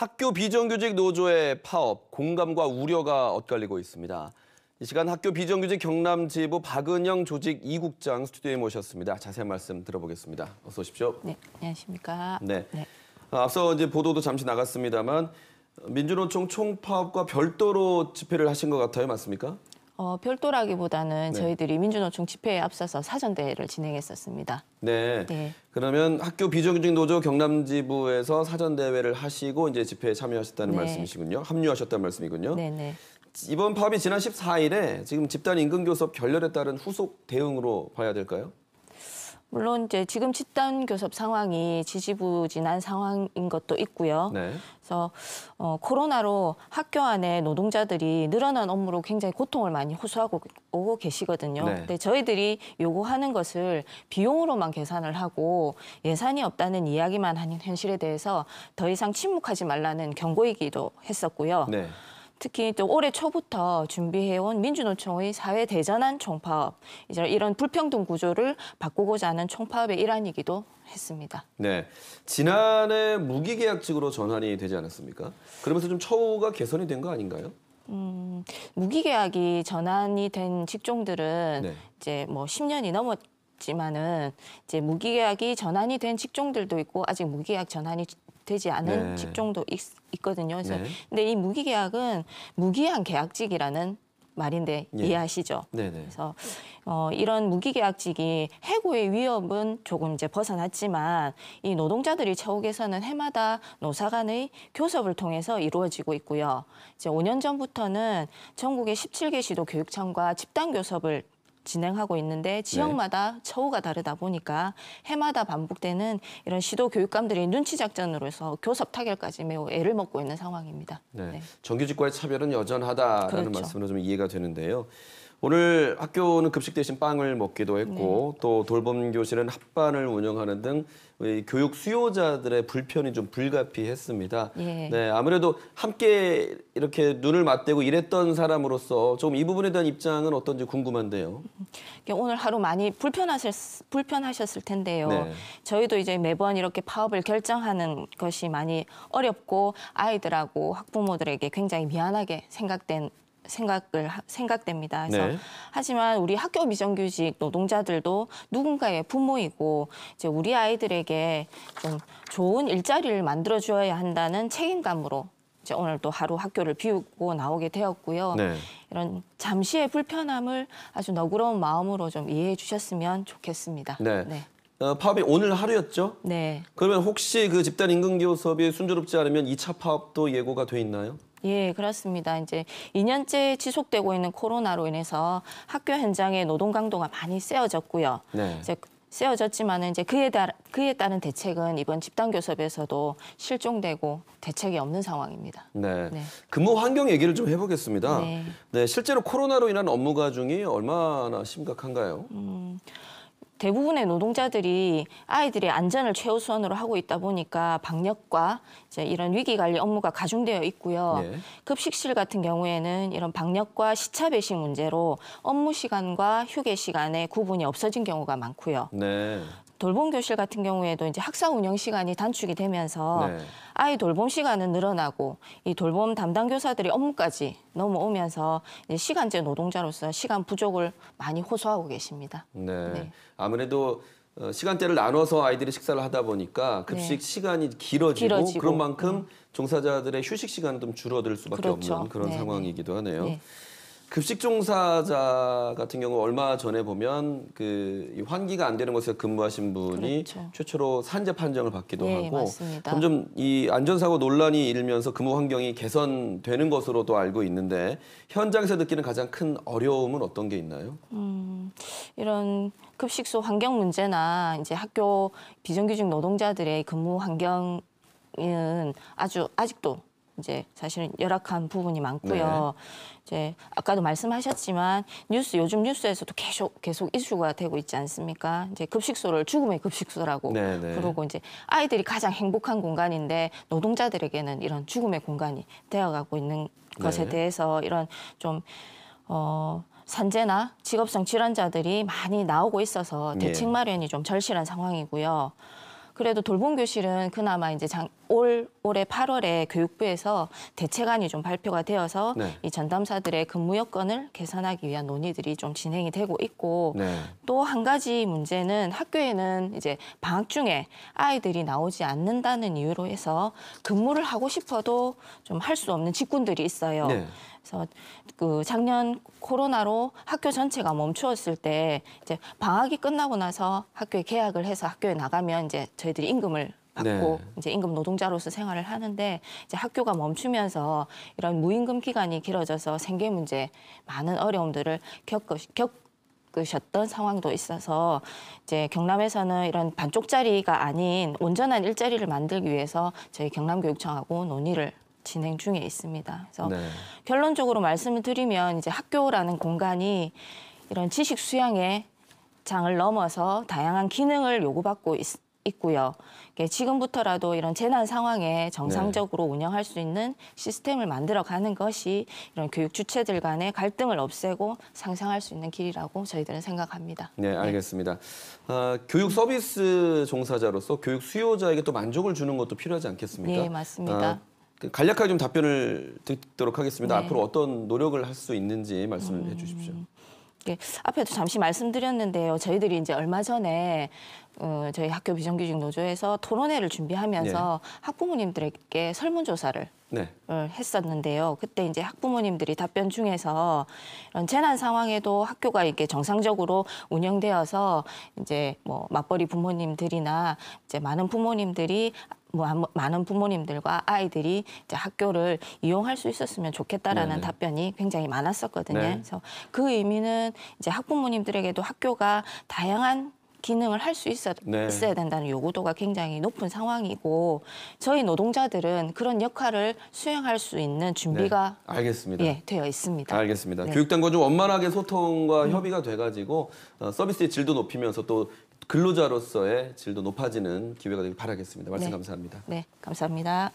학교 비정규직 노조의 파업, 공감과 우려가 엇갈리고 있습니다. 이 시간 학교 비정규직 경남 지부 박은영 조직 이국장 스튜디오에 모셨습니다. 자세한 말씀 들어보겠습니다. 어서 오십시오. 네, 안녕하십니까. 네. 네. 아, 앞서 이제 보도도 잠시 나갔습니다만 민주노총 총파업과 별도로 집회를 하신 것 같아요. 맞습니까? 어, 별도라기보다는 네. 저희들이 민주노총 집회에 앞서서 사전대회를 진행했었습니다. 네. 네. 그러면 학교 비정규직 노조 경남지부에서 사전대회를 하시고 이제 집회에 참여하셨다는 네. 말씀이시군요. 합류하셨다는 말씀이군요. 네네. 네. 이번 파업이 지난 14일에 지금 집단 임금 교섭 결렬에 따른 후속 대응으로 봐야 될까요? 물론 이제 지금 집단 교섭 상황이 지지부진한 상황인 것도 있고요. 네. 그래서 어, 코로나로 학교 안에 노동자들이 늘어난 업무로 굉장히 고통을 많이 호소하고 오고 계시거든요. 네. 근데 저희들이 요구하는 것을 비용으로만 계산을 하고 예산이 없다는 이야기만 하는 현실에 대해서 더 이상 침묵하지 말라는 경고이기도 했었고요. 네. 특히 또 올해 초부터 준비해온 민주노총의 사회 대전환 총파업 이제 이런 불평등 구조를 바꾸고자 하는 총파업의 일환이기도 했습니다. 네, 지난해 무기계약직으로 전환이 되지 않았습니까? 그러면서 좀 처우가 개선이 된 거 아닌가요? 음, 무기계약이 전환이 된 직종들은 네. 이제 뭐 10년이 넘었. 지만은 이제 무기계약이 전환이 된 직종들도 있고 아직 무기계약 전환이 되지 않은 네. 직종도 있, 거든요 그래서 네. 근데 이 무기계약은 무기한 계약직이라는 말인데 예. 이해하시죠? 네네. 그래서 어, 이런 무기계약직이 해고의 위협은 조금 이제 벗어났지만 이 노동자들이 처우에서는 해마다 노사간의 교섭을 통해서 이루어지고 있고요. 이제 5년 전부터는 전국의 17개 시도 교육청과 집단 교섭을 진행하고 있는데 네. 지역마다 네. 처우가 다르다 보니까 해마다 반복되는 이런 시도 교육감들이 눈치 작전으로서 교섭 타결까지 매우 애를 먹고 있는 상황입니다. 네. 네. 정규직과의 차별은 여전하다라는 그렇죠. 말씀으로 좀 이해가 되는데요. 오늘 학교는 급식 대신 빵을 먹기도 했고 네. 또 돌봄 교실은 합반을 운영하는 등 교육 수요자들의 불편이 좀 불가피했습니다. 예. 네, 아무래도 함께 이렇게 눈을 맞대고 일했던 사람으로서 조금 이 부분에 대한 입장은 어떤지 궁금한데요. 오늘 하루 많이 불편하셨, 불편하셨을 텐데요. 네. 저희도 이제 매번 이렇게 파업을 결정하는 것이 많이 어렵고 아이들하고 학부모들에게 굉장히 미안하게 생각된 생각을 생각됩니다. 그래서 네. 하지만 우리 학교 미정규직 노동자들도 누군가의 부모이고 이제 우리 아이들에게 좀 좋은 일자리를 만들어 주어야 한다는 책임감으로 이제 오늘 또 하루 학교를 비우고 나오게 되었고요. 네. 이런 잠시의 불편함을 아주 너그러운 마음으로 좀 이해해 주셨으면 좋겠습니다. 네. 네. 어, 파업이 오늘 하루였죠? 네. 그러면 혹시 그 집단 임금 기호 수업이 순조롭지 않으면 2차 파업도 예고가 돼 있나요? 예, 그렇습니다. 이제 2년째 지속되고 있는 코로나로 인해서 학교 현장의 노동 강도가 많이 세어졌고요. 네. 이제 세어졌지만 은 이제 그에, 따, 그에 따른 대책은 이번 집단 교섭에서도 실종되고 대책이 없는 상황입니다. 네. 네. 근무 환경 얘기를 좀 해보겠습니다. 네. 네. 실제로 코로나로 인한 업무 과중이 얼마나 심각한가요? 음... 대부분의 노동자들이 아이들의 안전을 최우선으로 하고 있다 보니까 방역과 이제 이런 위기 관리 업무가 가중되어 있고요. 네. 급식실 같은 경우에는 이런 방역과 시차 배식 문제로 업무 시간과 휴게 시간의 구분이 없어진 경우가 많고요. 네. 돌봄 교실 같은 경우에도 이제 학사 운영 시간이 단축이 되면서 네. 아이 돌봄 시간은 늘어나고 이 돌봄 담당 교사들이 업무까지 넘어오면서 시간제 노동자로서 시간 부족을 많이 호소하고 계십니다. 네. 네. 아무래도 어, 시간대를 나눠서 아이들이 식사를 하다 보니까 급식 네. 시간이 길어지고, 길어지고, 그런 만큼 네. 종사자들의 휴식 시간도 좀 줄어들 수밖에 그렇죠. 없는 그런 네, 네. 상황이기도 하네요. 급식 종사자 같은 경우 얼마 전에 보면 그 환기가 안 되는 곳에서 근무하신 분이 그렇죠. 최초로 산재 판정을 받기도 예, 하고 맞 점점 이 안전사고 논란이 일면서 근무 환경이 개선되는 것으로도 알고 있는데 현장에서 느끼는 가장 큰 어려움은 어떤 게 있나요? 음, 이런 급식소 환경 문제나 이제 학교 비정규직 노동자들의 근무 환경은 아주 아직도 이제 사실은 열악한 부분이 많고요. 네. 이제 아까도 말씀하셨지만 뉴스 요즘 뉴스에서도 계속 계속 이슈가 되고 있지 않습니까? 이제 급식소를 죽음의 급식소라고 네, 네. 부르고 이제 아이들이 가장 행복한 공간인데 노동자들에게는 이런 죽음의 공간이 되어가고 있는 것에 네. 대해서 이런 좀 어. 산재나 직업성 질환자들이 많이 나오고 있어서 네. 대책 마련이 좀 절실한 상황이고요. 그래도 돌봄 교실은 그나마 이제 장, 올 올해 8월에 교육부에서 대책안이 좀 발표가 되어서 네. 이 전담사들의 근무 여건을 개선하기 위한 논의들이 좀 진행이 되고 있고 네. 또한 가지 문제는 학교에는 이제 방학 중에 아이들이 나오지 않는다는 이유로 해서 근무를 하고 싶어도 좀 할 수 없는 직군들이 있어요. 네. 그래서 그 작년 코로나로 학교 전체가 멈추었을 때 이제 방학이 끝나고 나서 학교에 계약을 해서 학교에 나가면 이제 저희들이 임금을 네. 받고 네. 이제 임금 노동자로서 생활을 하는데 이제 학교가 멈추면서 이런 무임금 기간이 길어져서 생계 문제 많은 어려움들을 겪으 겪겪셨던 상황도 있어서 이제 경남에서는 이런 반쪽짜리가 아닌 온전한 일자리를 만들기 위해서 저희 경남교육청하고 논의를 진행 중에 있습니다. 그래서 네. 결론적으로 말씀을 드리면 이제 학교라는 공간이 이런 지식 수양의 장을 넘어서 다양한 기능을 요구받고 있, 습니다 있고요. 지금부터라도 이런 재난 상황에 정상적으로 네. 운영할 수 있는 시스템을 만들어가는 것이 이런 교육 주체들 간의 갈등을 없애고 상생할 수 있는 길이라고 저희들은 생각합니다. 네, 알겠습니다. 네. 아, 교육 서비스 종사자로서 교육 수요자에게 또 만족을 주는 것도 필요하지 않겠습니까? 네, 맞습니다. 아, 그 간략하게 좀 답변을 듣도록 하겠습니다. 네. 앞으로 어떤 노력을 할 수 있는지 말씀을 음... 주십시오 네, 예, 앞에도 잠시 말씀드렸는데요. 저희들이 이제 얼마 전에 어, 저희 학교 비정규직 노조에서 토론회를 준비하면서 네. 학부모님들에게 설문조사를 네. 어, 했었는데요. 그때 이제 학부모님들이 답변 중에서 이런 재난 상황에도 학교가 이렇게 정상적으로 운영되어서 이제 뭐 맞벌이 부모님들이나 이제 많은 부모님들이 뭐 많은 부모님들과 아이들이 이제 학교를 이용할 수 있었으면 좋겠다라는 네네. 답변이 굉장히 많았었거든요. 네. 그래서 그 의미는 이제 학부모님들에게도 학교가 다양한 기능을 할 수 있어, 네. 야 된다는 요구도가 굉장히 높은 상황이고 저희 노동자들은 그런 역할을 수행할 수 있는 준비가 네. 알겠습니다. 예, 되어 있습니다. 알겠습니다. 네. 교육당과 좀 원만하게 소통과 음. 협의가 돼가지고 어, 서비스의 질도 높이면서 또 근로자로서의 질도 높아지는 기회가 되길 바라겠습니다. 말씀 네. 감사합니다. 네, 감사합니다.